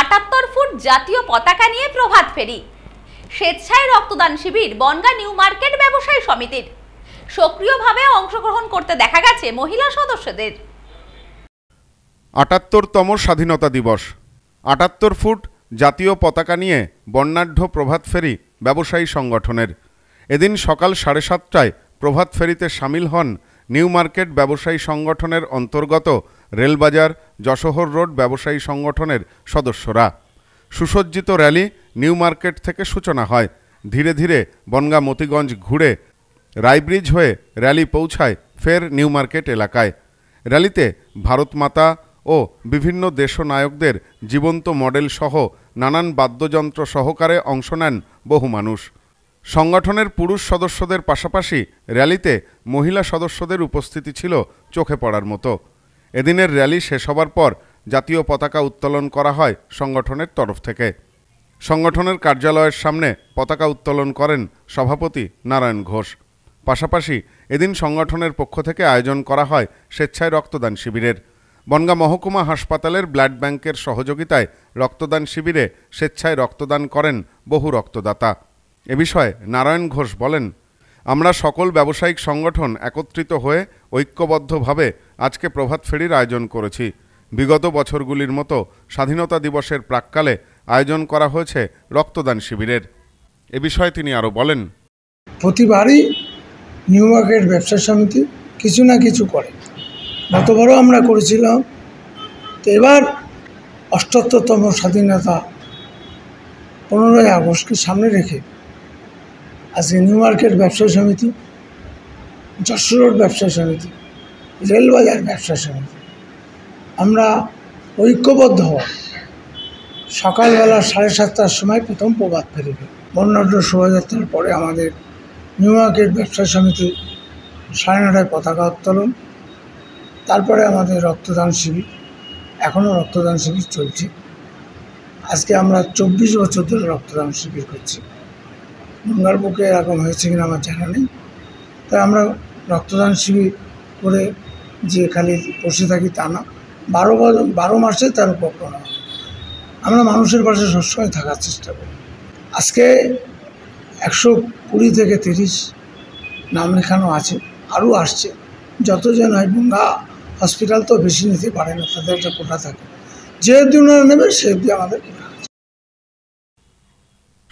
আটাত্তর ফুট জাতীয় পতাকা নিয়ে প্রভাত ফেরি স্বেচ্ছায় রক্তদান শিবির বনগা নিউ মার্কেট ব্যবসায়ী সমিতির সক্রিয়ভাবে অংশগ্রহণ করতে দেখা গেছে মহিলা সদস্যদের আটাত্তরতম স্বাধীনতা দিবস আটাত্তর ফুট জাতীয় পতাকা নিয়ে বর্ণাঢ্য প্রভাত ফেরি ব্যবসায়ী সংগঠনের এদিন সকাল সাড়ে সাতটায় প্রভাত ফেরিতে সামিল হন নিউ মার্কেট ব্যবসায়ী সংগঠনের অন্তর্গত রেলবাজার যশোহর রোড ব্যবসায়ী সংগঠনের সদস্যরা সুসজ্জিত র্যালি নিউ মার্কেট থেকে সূচনা হয় ধীরে ধীরে বনগা মতিগঞ্জ ঘুরে রায়ব্রিজ হয়ে র্যালি পৌঁছায় ফের নিউ মার্কেট এলাকায় র্যালিতে ভারত মাতা ও বিভিন্ন দেশনায়কদের জীবন্ত মডেল সহ নানান বাদ্যযন্ত্র সহকারে অংশ নেন বহু মানুষ সংগঠনের পুরুষ সদস্যদের পাশাপাশি র্যালিতে মহিলা সদস্যদের উপস্থিতি ছিল চোখে পড়ার মতো এদিনের র্যালি শেষ হবার পর জাতীয় পতাকা উত্তোলন করা হয় সংগঠনের তরফ থেকে সংগঠনের কার্যালয়ের সামনে পতাকা উত্তোলন করেন সভাপতি নারায়ণ ঘোষ পাশাপাশি এদিন সংগঠনের পক্ষ থেকে আয়োজন করা হয় স্বেচ্ছায় রক্তদান শিবিরের বনগা মহকুমা হাসপাতালের ব্লাড ব্যাংকের সহযোগিতায় রক্তদান শিবিরে স্বেচ্ছায় রক্তদান করেন বহু রক্তদাতা এ বিষয়ে নারায়ণ ঘোষ বলেন আমরা সকল ব্যবসায়িক সংগঠন একত্রিত হয়ে ঐক্যবদ্ধভাবে আজকে প্রভাত ফেরির আয়োজন করেছি বিগত বছরগুলির মতো স্বাধীনতা দিবসের প্রাককালে আয়োজন করা হয়েছে রক্তদান শিবিরের এ বিষয়ে তিনি আরও বলেন প্রতিবারই নিউ মার্কেট ব্যবসা সমিতি কিছু না কিছু করে গতবারও আমরা করেছিলাম তো এবার অষ্টাত্তরতম স্বাধীনতা পনেরোই আগস্টকে সামনে রেখে আছে নিউ মার্কেট ব্যবসা সমিতি যশোর রোড ব্যবসা সমিতি রেলবাজার ব্যবসা সমিতি আমরা ঐক্যবদ্ধ হওয়া সকালবেলা সাড়ে সাতটার সময় প্রথম প্রবাদ ফেরিবে বর্ণাঢ্য শোভাযাত্রার পরে আমাদের নিউ মার্কেট ব্যবসা সমিতি সাড়ে নটায় পতাকা উত্তোলন তারপরে আমাদের রক্তদান শিবির এখনও রক্তদান শিবির চলছে আজকে আমরা চব্বিশ বছর ধরে রক্তদান শিবির করছি গঙ্গার বুকে এরকম হয়েছে কিনা আমার জানা নেই তাই আমরা রক্তদান শিবির করে যে খালি বসে থাকি তা না বারো বারো মাসে তার উপক্রম আমরা মানুষের পাশে সবসময় থাকার চেষ্টা করি আজকে একশো কুড়ি থেকে তিরিশ নাম লেখানো আছে আরও আসছে যতজন হয় গঙ্গা হসপিটাল তো বেশি নিতে পারে না তাদের একটা কোটা থাকে যে দিন নেবে সেদিন আমাদের কোটা